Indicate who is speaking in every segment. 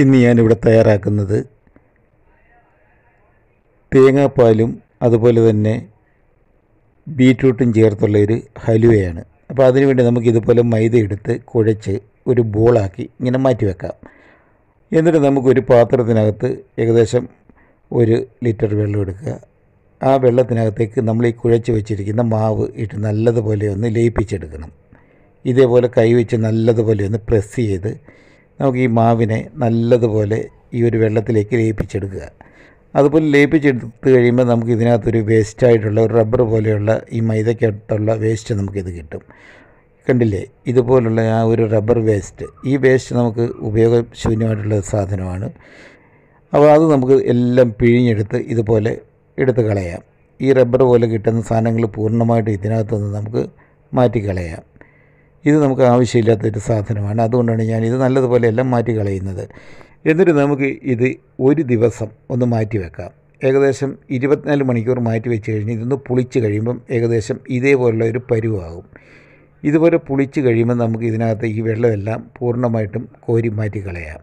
Speaker 1: ഇന്ന് ഞാനിവിടെ തയ്യാറാക്കുന്നത് തേങ്ങാപ്പാലും അതുപോലെ തന്നെ ബീറ്റ്റൂട്ടും ചേർത്തുള്ള ഒരു ഹലുവയാണ് അപ്പോൾ അതിനുവേണ്ടി നമുക്ക് ഇതുപോലെ മൈദ എടുത്ത് കുഴച്ച് ഒരു ബോളാക്കി ഇങ്ങനെ മാറ്റി വെക്കാം എന്നിട്ട് നമുക്കൊരു പാത്രത്തിനകത്ത് ഏകദേശം ഒരു ലിറ്റർ വെള്ളം എടുക്കുക ആ വെള്ളത്തിനകത്തേക്ക് നമ്മൾ ഈ കുഴച്ച് വെച്ചിരിക്കുന്ന മാവ് ഇട്ട് നല്ലതുപോലെ ഒന്ന് ലയിപ്പിച്ചെടുക്കണം ഇതേപോലെ കൈവച്ച് നല്ലതുപോലെ ഒന്ന് പ്രസ് ചെയ്ത് നമുക്ക് ഈ മാവിനെ നല്ലതുപോലെ ഈ ഒരു വെള്ളത്തിലേക്ക് ലയിപ്പിച്ചെടുക്കുക അതുപോലെ ലയിപ്പിച്ചെടുത്ത് കഴിയുമ്പോൾ നമുക്ക് ഇതിനകത്തൊരു വേസ്റ്റായിട്ടുള്ള ഒരു റബ്ബർ പോലെയുള്ള ഈ മൈദക്കകത്തുള്ള വേസ്റ്റ് നമുക്കിത് കിട്ടും കണ്ടില്ലേ ഇതുപോലുള്ള ആ ഒരു റബ്ബർ വേസ്റ്റ് ഈ വേസ്റ്റ് നമുക്ക് ഉപയോഗശൂന്യമായിട്ടുള്ള സാധനമാണ് അപ്പോൾ അത് നമുക്ക് എല്ലാം പിഴിഞ്ഞെടുത്ത് ഇതുപോലെ എടുത്ത് കളയാം ഈ റബ്ബർ പോലെ കിട്ടുന്ന സാധനങ്ങൾ പൂർണ്ണമായിട്ട് ഇതിനകത്തുനിന്ന് നമുക്ക് മാറ്റിക്കളയാം ഇത് നമുക്ക് ആവശ്യമില്ലാത്തൊരു സാധനമാണ് അതുകൊണ്ടാണ് ഞാൻ ഇത് നല്ലതുപോലെ എല്ലാം മാറ്റി കളയുന്നത് എന്നിട്ട് നമുക്ക് ഇത് ഒരു ദിവസം ഒന്ന് മാറ്റി വെക്കാം ഏകദേശം ഇരുപത്തിനാല് മണിക്കൂർ മാറ്റി വെച്ച് കഴിഞ്ഞ് ഇതൊന്ന് പുളിച്ച് കഴിയുമ്പം ഏകദേശം ഇതേപോലുള്ള ഒരു പരുവാകും ഇതുപോലെ പുളിച്ച് കഴിയുമ്പോൾ നമുക്ക് ഇതിനകത്ത് ഈ വെള്ളമെല്ലാം പൂർണ്ണമായിട്ടും കോരി മാറ്റി കളയാം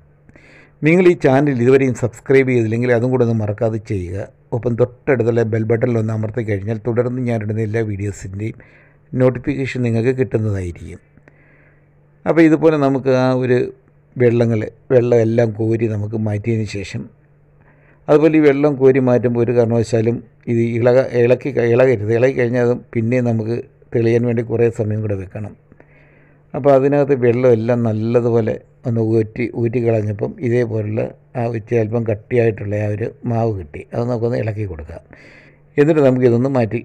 Speaker 1: നിങ്ങൾ ഈ ചാനൽ ഇതുവരെയും സബ്സ്ക്രൈബ് ചെയ്തില്ലെങ്കിൽ അതും കൂടെ ഒന്ന് മറക്കാതെ ചെയ്യുക ഒപ്പം തൊട്ടടുത്തുള്ള ബെൽ ബട്ടണിൽ ഒന്ന് അമർത്തി കഴിഞ്ഞാൽ തുടർന്ന് ഞാനിടുന്ന എല്ലാ വീഡിയോസിൻ്റെയും നോട്ടിഫിക്കേഷൻ നിങ്ങൾക്ക് കിട്ടുന്നതായിരിക്കും അപ്പോൾ ഇതുപോലെ നമുക്ക് ആ ഒരു വെള്ളങ്ങൾ വെള്ളമെല്ലാം കോരി നമുക്ക് മാറ്റിയതിന് ശേഷം അതുപോലെ ഈ വെള്ളം കോരി മാറ്റുമ്പോൾ ഒരു കാരണവശാലും ഇത് ഇളക ഇളക്കി ഇളകരുത് ഇളകി കഴിഞ്ഞാൽ അത് പിന്നെ നമുക്ക് തെളിയാൻ വേണ്ടി കുറേ സമയം കൂടെ വെക്കണം അപ്പോൾ അതിനകത്ത് വെള്ളമെല്ലാം നല്ലതുപോലെ ഒന്ന് ഊറ്റി ഊറ്റി കളഞ്ഞപ്പം ഇതേപോലുള്ള ആ ഉച്ച അല്പം കട്ടിയായിട്ടുള്ള ആ ഒരു മാവ് കിട്ടി അത് നമുക്കൊന്ന് ഇളക്കി കൊടുക്കാം എന്നിട്ട് നമുക്ക് ഇതൊന്ന് മാറ്റി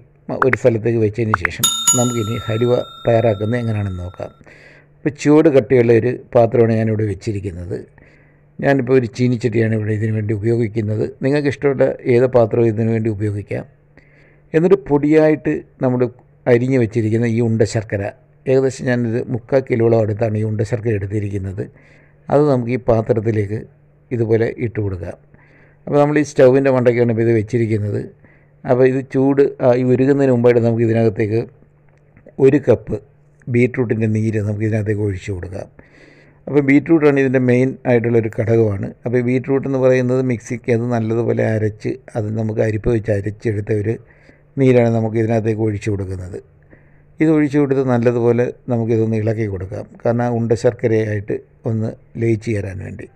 Speaker 1: ഒരു സ്ഥലത്തേക്ക് വെച്ചതിന് ശേഷം നമുക്കിനി ഹലുവ തയ്യാറാക്കുന്നത് എങ്ങനെയാണെന്ന് നോക്കാം അപ്പോൾ ചുവട് കട്ടിയുള്ള ഒരു പാത്രമാണ് ഞാനിവിടെ വെച്ചിരിക്കുന്നത് ഞാനിപ്പോൾ ഒരു ചീനിച്ചട്ടിയാണ് ഇവിടെ ഇതിനു വേണ്ടി ഉപയോഗിക്കുന്നത് നിങ്ങൾക്ക് ഇഷ്ടമുള്ള ഏത് പാത്രവും ഇതിനു വേണ്ടി ഉപയോഗിക്കാം എന്നിട്ട് പൊടിയായിട്ട് നമ്മൾ അരിഞ്ഞു വെച്ചിരിക്കുന്ന ഈ ഉണ്ട ശർക്കര ഏകദേശം ഞാനിത് മുക്കാൽ കിലോളം അടുത്താണ് ഈ ഉണ്ട ശർക്കര എടുത്തിരിക്കുന്നത് അത് നമുക്ക് ഈ പാത്രത്തിലേക്ക് ഇതുപോലെ ഇട്ട് കൊടുക്കാം അപ്പോൾ നമ്മൾ ഈ സ്റ്റൗവിൻ്റെ മണ്ടയ്ക്കാണ് ഇപ്പോൾ ഇത് വെച്ചിരിക്കുന്നത് അപ്പോൾ ഇത് ചൂട് ഈ ഉരുകുന്നതിന് മുമ്പായിട്ട് നമുക്ക് ഇതിനകത്തേക്ക് ഒരു കപ്പ് ബീട്രൂട്ടിൻ്റെ നീര് നമുക്ക് ഇതിനകത്തേക്ക് ഒഴിച്ചു കൊടുക്കാം അപ്പോൾ ബീട്രൂട്ടാണ് ഇതിൻ്റെ മെയിൻ ആയിട്ടുള്ളൊരു ഘടകമാണ് അപ്പോൾ ബീട്രൂട്ട് എന്ന് പറയുന്നത് മിക്സിക്ക് അത് നല്ലതുപോലെ അരച്ച് അത് നമുക്ക് അരിപ്പ് വെച്ച് അരച്ചെടുത്ത ഒരു നീരാണ് നമുക്ക് ഇതിനകത്തേക്ക് ഒഴിച്ചു കൊടുക്കുന്നത് ഇത് ഒഴിച്ചു കൊടുത്ത് നല്ലതുപോലെ നമുക്കിതൊന്ന് ഇളക്കി കൊടുക്കാം കാരണം ഉണ്ട ശർക്കരയായിട്ട് ഒന്ന് ലയിച്ച് ചേരാൻ വേണ്ടി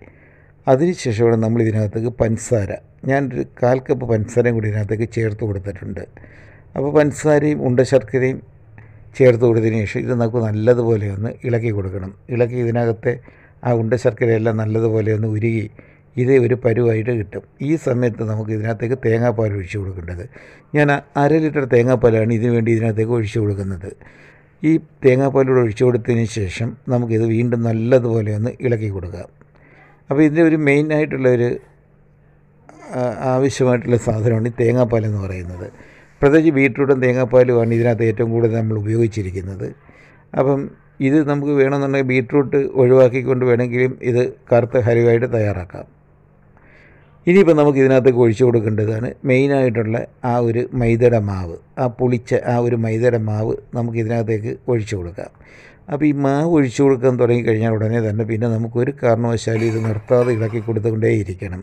Speaker 1: അതിനുശേഷമാണ് നമ്മൾ ഇതിനകത്തേക്ക് പഞ്ചസാര ഞാനൊരു കാൽ കപ്പ് പഞ്ചസാരയും കൂടി ഇതിനകത്തേക്ക് ചേർത്ത് കൊടുത്തിട്ടുണ്ട് അപ്പോൾ പഞ്ചസാരയും ഉണ്ട ശർക്കരയും ചേർത്ത് കൊടുത്തതിന് ശേഷം ഇത് നമുക്ക് നല്ലതുപോലെ ഒന്ന് ഇളക്കി കൊടുക്കണം ഇളക്കി ഇതിനകത്തെ ആ ഉണ്ട ശർക്കരയെല്ലാം നല്ലതുപോലെ ഒന്ന് ഉരുകി ഇത് ഒരു പരുവായിട്ട് കിട്ടും ഈ സമയത്ത് നമുക്ക് ഇതിനകത്തേക്ക് തേങ്ങാപ്പാൽ ഒഴിച്ചു കൊടുക്കേണ്ടത് ഞാൻ അര ലിറ്റർ തേങ്ങാപ്പാലാണ് ഇതിനു വേണ്ടി ഇതിനകത്തേക്ക് ഒഴിച്ചു കൊടുക്കുന്നത് ഈ തേങ്ങാപ്പാലൂടെ ഒഴിച്ചു കൊടുത്തതിന് ശേഷം നമുക്കിത് വീണ്ടും നല്ലതുപോലെ ഒന്ന് ഇളക്കി കൊടുക്കുക അപ്പോൾ ഇതിൻ്റെ ഒരു മെയിനായിട്ടുള്ളൊരു ഒരു ആവശ്യമായിട്ടുള്ള സാധനമാണ് ഈ തേങ്ങാപ്പാൽ എന്ന് പറയുന്നത് പ്രത്യേകിച്ച് ബീട്രൂട്ടും തേങ്ങാപ്പാലുമാണ് ഇതിനകത്ത് ഏറ്റവും കൂടുതൽ നമ്മൾ ഉപയോഗിച്ചിരിക്കുന്നത് അപ്പം ഇത് നമുക്ക് വേണമെന്നുണ്ടെങ്കിൽ ബീട്രൂട്ട് ഒഴിവാക്കിക്കൊണ്ട് വേണമെങ്കിലും ഇത് കറുത്ത ഹരിവായിട്ട് തയ്യാറാക്കാം ഇനിയിപ്പോൾ നമുക്ക് ഇതിനകത്തേക്ക് ഒഴിച്ചു കൊടുക്കേണ്ടതാണ് മെയിനായിട്ടുള്ള ആ ഒരു മൈദയുടെ മാവ് ആ പുളിച്ച ആ ഒരു മൈദയുടെ മാവ് നമുക്ക് ഇതിനകത്തേക്ക് ഒഴിച്ചു കൊടുക്കാം അപ്പോൾ ഈ മാവ് ഒഴിച്ചു കൊടുക്കാൻ തുടങ്ങിക്കഴിഞ്ഞാൽ ഉടനെ തന്നെ പിന്നെ നമുക്കൊരു കാരണവശാലും ഇത് നിർത്താതെ ഇളക്കി കൊടുത്തുകൊണ്ടേയിരിക്കണം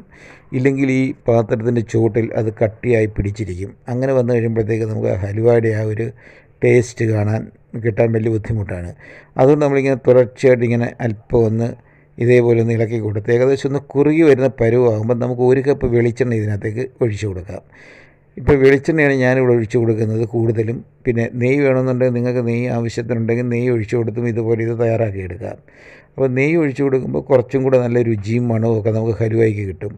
Speaker 1: ഇല്ലെങ്കിൽ ഈ പാത്രത്തിൻ്റെ ചുവട്ടിൽ അത് കട്ടിയായി പിടിച്ചിരിക്കും അങ്ങനെ വന്നു കഴിയുമ്പോഴത്തേക്ക് നമുക്ക് ഹലുവയുടെ ആ ഒരു ടേസ്റ്റ് കാണാൻ കിട്ടാൻ വലിയ ബുദ്ധിമുട്ടാണ് അതുകൊണ്ട് നമ്മളിങ്ങനെ തുടർച്ചയായിട്ട് ഇങ്ങനെ അല്പം ഒന്ന് ഇതേപോലെ ഒന്ന് ഇളക്കി കൊടുത്ത് ഏകദേശം ഒന്ന് കുറുകി വരുന്ന പരുവാകുമ്പോൾ നമുക്ക് ഒരു കപ്പ് വെളിച്ചെണ്ണ ഇതിനകത്തേക്ക് ഒഴിച്ചു കൊടുക്കാം ഇപ്പോൾ വെളിച്ചെണ്ണയാണ് ഞാനിവിടെ ഒഴിച്ചു കൊടുക്കുന്നത് കൂടുതലും പിന്നെ നെയ്യ് വേണമെന്നുണ്ടെങ്കിൽ നിങ്ങൾക്ക് നെയ്യ് ആവശ്യത്തിനുണ്ടെങ്കിൽ നെയ്യ് ഒഴിച്ചു കൊടുത്തും ഇതുപോലെ ഇത് തയ്യാറാക്കി എടുക്കാം അപ്പോൾ നെയ്യ് ഒഴിച്ചു കൊടുക്കുമ്പോൾ കുറച്ചും കൂടെ നല്ല രുചിയും മണവും ഒക്കെ നമുക്ക് ഹലുവായിക്ക് കിട്ടും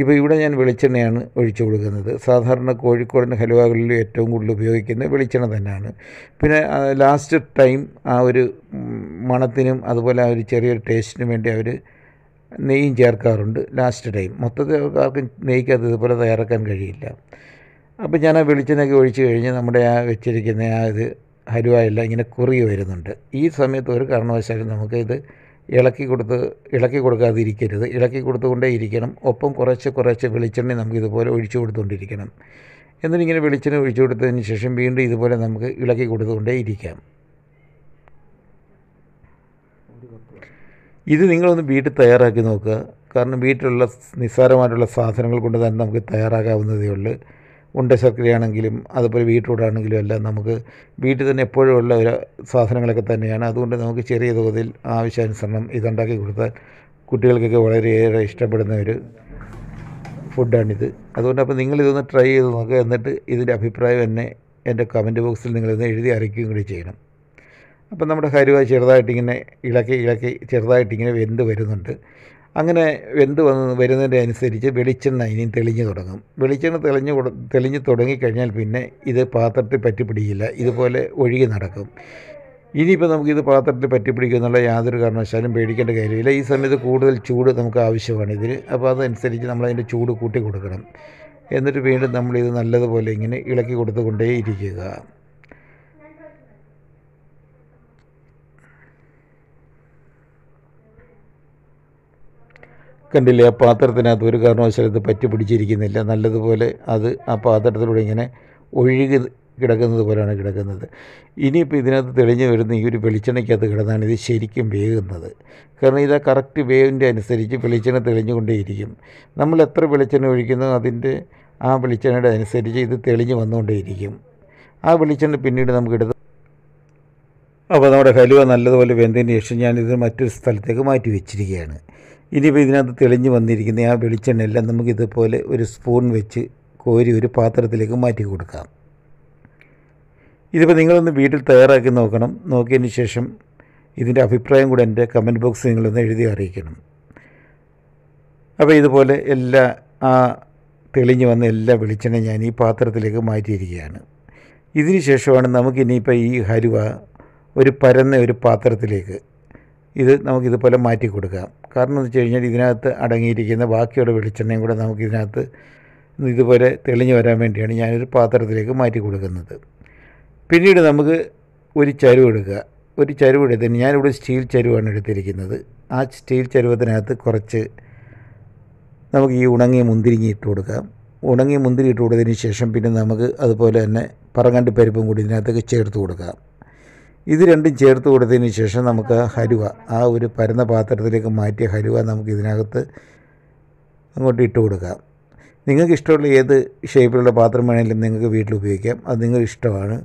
Speaker 1: ഇപ്പോൾ ഇവിടെ ഞാൻ വെളിച്ചെണ്ണയാണ് ഒഴിച്ചു കൊടുക്കുന്നത് സാധാരണ കോഴിക്കോടിൻ്റെ ഹലുവകളിൽ ഏറ്റവും കൂടുതൽ ഉപയോഗിക്കുന്നത് വെളിച്ചെണ്ണ തന്നെയാണ് പിന്നെ ലാസ്റ്റ് ടൈം ആ ഒരു മണത്തിനും അതുപോലെ ആ ഒരു ചെറിയൊരു ടേസ്റ്റിനും വേണ്ടി അവർ നെയ്യും ചേർക്കാറുണ്ട് ലാസ്റ്റ് ടൈം മൊത്തത്തിൽ ആർക്കും നെയ്ക്കത് ഇതുപോലെ തയ്യാറാക്കാൻ കഴിയില്ല അപ്പോൾ ഞാൻ ആ വെളിച്ചെണ്ണയൊക്കെ ഒഴിച്ചു കഴിഞ്ഞ് നമ്മുടെ ആ വെച്ചിരിക്കുന്ന ആ ഇത് ഹരുവായെല്ലാം ഇങ്ങനെ കുറി വരുന്നുണ്ട് ഈ സമയത്ത് ഒരു കാരണവശാലും നമുക്കിത് ഇളക്കി കൊടുത്ത് ഇളക്കി കൊടുക്കാതിരിക്കരുത് ഇളക്കി കൊടുത്തുകൊണ്ടേ ഇരിക്കണം ഒപ്പം കുറച്ച് കുറച്ച് വെളിച്ചെണ്ണ നമുക്ക് ഇതുപോലെ ഒഴിച്ചു കൊടുത്തുകൊണ്ടിരിക്കണം എന്നിട്ടിങ്ങനെ വെളിച്ചെണ്ണ ഒഴിച്ചു കൊടുത്തതിന് ശേഷം വീണ്ടും ഇതുപോലെ നമുക്ക് ഇളക്കി കൊടുത്തുകൊണ്ടേ ഇരിക്കാം ഇത് നിങ്ങളൊന്ന് വീട്ടിൽ തയ്യാറാക്കി നോക്കുക കാരണം വീട്ടിലുള്ള നിസ്സാരമായിട്ടുള്ള സാധനങ്ങൾ കൊണ്ട് തന്നെ നമുക്ക് തയ്യാറാക്കാവുന്നതേ ഉള്ളൂ ഉണ്ട ശർക്കരയാണെങ്കിലും അതുപോലെ ബീറ്റ്റൂട്ടാണെങ്കിലും എല്ലാം നമുക്ക് വീട്ടിൽ തന്നെ എപ്പോഴും ഉള്ള ഒരു സാധനങ്ങളൊക്കെ തന്നെയാണ് അതുകൊണ്ട് നമുക്ക് ചെറിയ തോതിൽ ആവശ്യാനുസരണം ഇതുണ്ടാക്കി കൊടുത്താൽ കുട്ടികൾക്കൊക്കെ വളരെയേറെ ഇഷ്ടപ്പെടുന്ന ഒരു ഫുഡാണിത് അതുകൊണ്ട് അപ്പോൾ നിങ്ങളിതൊന്ന് ട്രൈ ചെയ്ത് നോക്കുക എന്നിട്ട് ഇതിൻ്റെ അഭിപ്രായം തന്നെ എൻ്റെ കമൻറ്റ് ബോക്സിൽ നിങ്ങളിന്ന് എഴുതി അറിയിക്കുകയും കൂടി ചെയ്യണം അപ്പം നമ്മുടെ ഹരുവ ചെറുതായിട്ടിങ്ങനെ ഇളക്കി ഇളക്കി ചെറുതായിട്ടിങ്ങനെ വെന്ത് വരുന്നുണ്ട് അങ്ങനെ വെന്ത് വന്ന് വരുന്നതിൻ്റെ അനുസരിച്ച് വെളിച്ചെണ്ണ ഇനിയും തെളിഞ്ഞു തുടങ്ങും വെളിച്ചെണ്ണ തെളിഞ്ഞു തെളിഞ്ഞു തുടങ്ങിക്കഴിഞ്ഞാൽ പിന്നെ ഇത് പാത്രത്തിൽ പറ്റിപ്പിടിക്കില്ല ഇതുപോലെ ഒഴുകി നടക്കും ഇനിയിപ്പോൾ നമുക്കിത് പാത്രത്തിൽ പറ്റിപ്പിടിക്കുമെന്നുള്ള യാതൊരു കാരണവശാലും പേടിക്കേണ്ട കാര്യമില്ല ഈ സമയത്ത് കൂടുതൽ ചൂട് നമുക്ക് ആവശ്യമാണ് ഇതിന് അപ്പോൾ അതനുസരിച്ച് നമ്മളതിൻ്റെ ചൂട് കൂട്ടി കൊടുക്കണം എന്നിട്ട് വീണ്ടും നമ്മളിത് നല്ലതുപോലെ ഇങ്ങനെ ഇളക്കി കൊടുത്തുകൊണ്ടേയിരിക്കുക കണ്ടില്ലേ ആ പാത്രത്തിനകത്ത് ഒരു കാരണവശാലും ഇത് പറ്റി പിടിച്ചിരിക്കുന്നില്ല നല്ലതുപോലെ അത് ആ പാത്രത്തിലൂടെ ഇങ്ങനെ ഒഴുകി കിടക്കുന്നത് പോലെയാണ് കിടക്കുന്നത് ഇനിയിപ്പോൾ ഇതിനകത്ത് തെളിഞ്ഞു വരുന്ന ഈ ഒരു വെളിച്ചെണ്ണയ്ക്കകത്ത് കിടന്നാണ് ഇത് ശരിക്കും വേകുന്നത് കാരണം ഇത് കറക്റ്റ് വേവിൻ്റെ അനുസരിച്ച് വെളിച്ചെണ്ണ തെളിഞ്ഞുകൊണ്ടേയിരിക്കും നമ്മൾ എത്ര വെളിച്ചെണ്ണ ഒഴിക്കുന്നോ അതിൻ്റെ ആ വെളിച്ചെണ്ണയുടെ അനുസരിച്ച് ഇത് തെളിഞ്ഞു വന്നുകൊണ്ടേയിരിക്കും ആ വെളിച്ചെണ്ണ പിന്നീട് എടുത്ത് അപ്പോൾ നമ്മുടെ ഹലുവ നല്ലതുപോലെ വെന്തതിന് ശേഷം ഞാനിത് മറ്റൊരു സ്ഥലത്തേക്ക് മാറ്റി വെച്ചിരിക്കുകയാണ് ഇനിയിപ്പോൾ ഇതിനകത്ത് തെളിഞ്ഞു വന്നിരിക്കുന്ന ആ വെളിച്ചെണ്ണയെല്ലാം നമുക്കിതുപോലെ ഒരു സ്പൂൺ വെച്ച് കോരി ഒരു പാത്രത്തിലേക്ക് മാറ്റി കൊടുക്കാം ഇതിപ്പോൾ നിങ്ങളൊന്ന് വീട്ടിൽ തയ്യാറാക്കി നോക്കണം നോക്കിയതിന് ശേഷം ഇതിൻ്റെ അഭിപ്രായം കൂടെ എൻ്റെ കമൻറ്റ് ബോക്സ് നിങ്ങളൊന്ന് എഴുതി അറിയിക്കണം അപ്പോൾ ഇതുപോലെ എല്ലാ ആ തെളിഞ്ഞു വന്ന എല്ലാ വെളിച്ചെണ്ണ ഞാൻ ഈ പാത്രത്തിലേക്ക് മാറ്റിയിരിക്കുകയാണ് ഇതിന് ശേഷമാണ് നമുക്കിനിയിപ്പോൾ ഈ ഹരുവ ഒരു പരന്ന ഒരു പാത്രത്തിലേക്ക് ഇത് നമുക്കിതുപോലെ മാറ്റി കൊടുക്കാം കാരണം എന്ന് വെച്ച് കഴിഞ്ഞാൽ ഇതിനകത്ത് അടങ്ങിയിരിക്കുന്ന ബാക്കിയുള്ള വെളിച്ചെണ്ണയും കൂടെ നമുക്കിതിനകത്ത് ഇതുപോലെ തെളിഞ്ഞു വരാൻ വേണ്ടിയാണ് ഞാനൊരു പാത്രത്തിലേക്ക് മാറ്റി കൊടുക്കുന്നത് പിന്നീട് നമുക്ക് ഒരു ചരുവ് എടുക്കുക ഒരു ചരുവ് എടുത്തതിന് ഞാനിവിടെ സ്റ്റീൽ ചരുവാണ് എടുത്തിരിക്കുന്നത് ആ സ്റ്റീൽ ചരുവത്തിനകത്ത് കുറച്ച് നമുക്ക് ഈ ഉണങ്ങിയ മുന്തിരിങ്ങി ഇട്ട് കൊടുക്കാം ഉണങ്ങിയ മുന്തിരി ഇട്ട് കൊടുത്തതിന് ശേഷം പിന്നെ നമുക്ക് അതുപോലെ തന്നെ പറങ്ങണ്ടി പരിപ്പും കൂടി ഇതിനകത്തേക്ക് ചേർത്ത് കൊടുക്കാം ഇത് രണ്ടും ചേർത്ത് കൊടുത്തതിന് ശേഷം നമുക്ക് ഹരുവ ആ ഒരു പരന്ന പാത്രത്തിലേക്ക് മാറ്റിയ ഹരുവ നമുക്ക് ഇതിനകത്ത് അങ്ങോട്ട് ഇട്ട് കൊടുക്കാം നിങ്ങൾക്ക് ഇഷ്ടമുള്ള ഏത് ഷേപ്പിലുള്ള പാത്രം വേണമെങ്കിലും നിങ്ങൾക്ക് വീട്ടിൽ ഉപയോഗിക്കാം അത് നിങ്ങൾക്ക് ഇഷ്ടമാണ്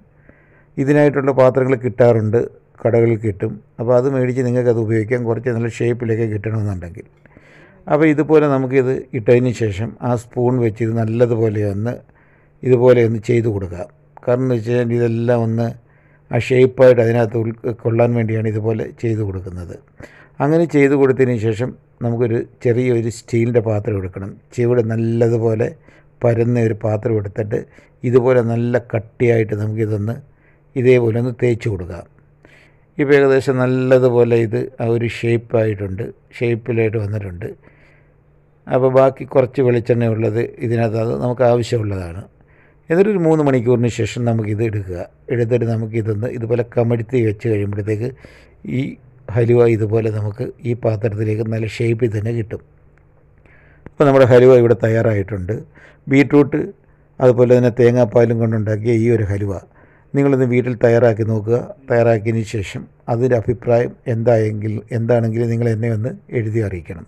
Speaker 1: ഇതിനായിട്ടുള്ള പാത്രങ്ങൾ കിട്ടാറുണ്ട് കടകളിൽ കിട്ടും അപ്പോൾ അത് മേടിച്ച് നിങ്ങൾക്ക് അത് ഉപയോഗിക്കാം കുറച്ച് നല്ല ഷേപ്പിലൊക്കെ കിട്ടണമെന്നുണ്ടെങ്കിൽ അപ്പോൾ ഇതുപോലെ നമുക്കിത് ഇട്ടതിന് ശേഷം ആ സ്പൂൺ വെച്ച് ഇത് നല്ലതുപോലെ ഒന്ന് ഇതുപോലെ ഒന്ന് ചെയ്ത് കൊടുക്കാം കാരണം എന്ന് വെച്ച് കഴിഞ്ഞാൽ ഇതെല്ലാം ഒന്ന് ആ ഷേപ്പായിട്ട് അതിനകത്ത് ഉൾക്കൊള്ളാൻ വേണ്ടിയാണ് ഇതുപോലെ ചെയ്തു കൊടുക്കുന്നത് അങ്ങനെ ചെയ്തു കൊടുത്തതിന് ശേഷം നമുക്കൊരു ചെറിയൊരു സ്റ്റീലിൻ്റെ പാത്രം എടുക്കണം ചെവിടെ നല്ലതുപോലെ പരന്ന ഒരു പാത്രം എടുത്തിട്ട് ഇതുപോലെ നല്ല കട്ടിയായിട്ട് നമുക്കിതൊന്ന് ഇതേപോലെ ഒന്ന് തേച്ച് കൊടുക്കാം ഇപ്പോൾ ഏകദേശം നല്ലതുപോലെ ഇത് ആ ഒരു ഷേപ്പായിട്ടുണ്ട് ഷേപ്പിലായിട്ട് വന്നിട്ടുണ്ട് അപ്പോൾ ബാക്കി കുറച്ച് വെളിച്ചെണ്ണ ഉള്ളത് ഇതിനകത്ത് അത് നമുക്ക് ആവശ്യമുള്ളതാണ് എന്നിട്ട് ഒരു മൂന്ന് മണിക്കൂറിന് ശേഷം നമുക്കിത് എടുക്കുക എടുത്തിട്ട് നമുക്കിതൊന്ന് ഇതുപോലെ കമഴ്ത്തി വെച്ച് കഴിയുമ്പോഴത്തേക്ക് ഈ ഹലുവ ഇതുപോലെ നമുക്ക് ഈ പാത്രത്തിലേക്ക് നല്ല ഷേപ്പിൽ തന്നെ കിട്ടും അപ്പോൾ നമ്മുടെ ഹലുവ ഇവിടെ തയ്യാറായിട്ടുണ്ട് ബീട്രൂട്ട് അതുപോലെ തന്നെ തേങ്ങാപ്പാലും കൊണ്ടുണ്ടാക്കിയ ഈ ഒരു ഹലുവ നിങ്ങളിന്ന് വീട്ടിൽ തയ്യാറാക്കി നോക്കുക തയ്യാറാക്കിയതിന് ശേഷം അതിൻ്റെ അഭിപ്രായം എന്തായെങ്കിൽ എന്താണെങ്കിലും നിങ്ങൾ എന്നെ ഒന്ന് എഴുതി അറിയിക്കണം